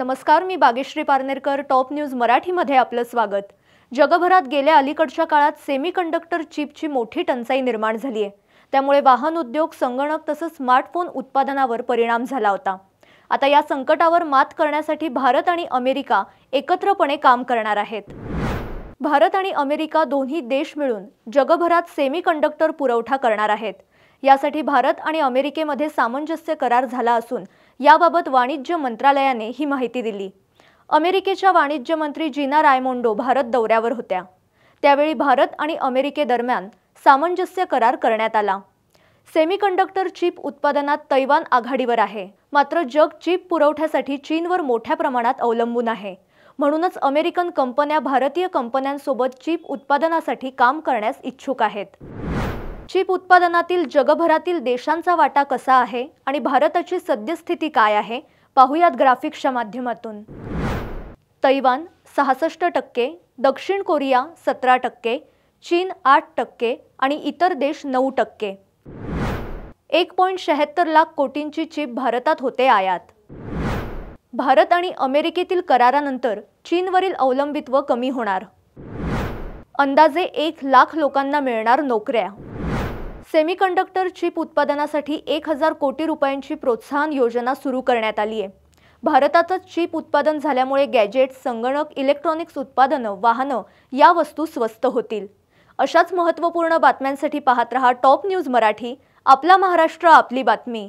नमस्कार मी Bageshri Parnerkar top news मराठीमध्ये आपलं स्वागत जगभरात गेल्या अलीकडच्या काळात सेमी कंडक्टर चिपची मोठी टंचाई निर्माण झाली आहे त्यामुळे वाहन उद्योग संगणक तसंच स्मार्टफोन उत्पादनावर परिणाम झाला होता आता या संकटावर मात करण्यासाठी भारत आणि अमेरिका एकत्रपणे काम करणार आहेत भारत आणि अमेरिका दोन्ही देश मिळून जगभरात सेमी कंडक्टर पुरवठा करणार आहेत यासाठी भारत आणि अमेरिकेमध्ये सामंजस्य करार झाला असून याबाबत वाणिज्य मंत्रालयाने ही माहिती दिली अमेरिकेच्या वाणिज्य मंत्री जीना रायमोंडो भारत दौऱ्यावर होत्या त्यावेळी भारत आणि अमेरिकेदरम्यान सामंजस्य करार करण्यात आला सेमीकंडक्टर चिप उत्पादनात तैवान आघाडीवर आहे मात्र जग चिप पुरवठ्यासाठी चीनवर मोठ्या प्रमाणात अवलंबून आहे म्हणूनच अमेरिकन कंपन्या भारतीय कंपन्यांसोबत चिप उत्पादनासाठी काम करण्यास इच्छुक आहेत चिप उत्पादनातील जगभरातील देशांचा वाटा कसा आहे आणि भारताची सद्यस्थिती काय आहे पाहुयात ग्राफिक्सच्या माध्यमातून तैवान सहासष्ट टक्के दक्षिण कोरिया सतरा टक्के चीन आठ टक्के आणि इतर देश नऊ टक्के एक पॉईंट शहात्तर लाख कोटींची चिप भारतात होते आयात भारत आणि अमेरिकेतील करारानंतर चीनवरील अवलंबित्व कमी होणार अंदाजे एक लाख लोकांना मिळणार नोकऱ्या सेमीकंडक्टर चिप उत्पादनासाठी एक हजार कोटी रुपयांची प्रोत्साहन योजना सुरू करण्यात आली आहे भारतातच चिप उत्पादन झाल्यामुळे गॅजेट संगणक इलेक्ट्रॉनिक्स उत्पादनं वाहनं या वस्तू स्वस्त होतील अशाच महत्त्वपूर्ण बातम्यांसाठी पाहत रहा टॉप न्यूज मराठी आपला महाराष्ट्र आपली बातमी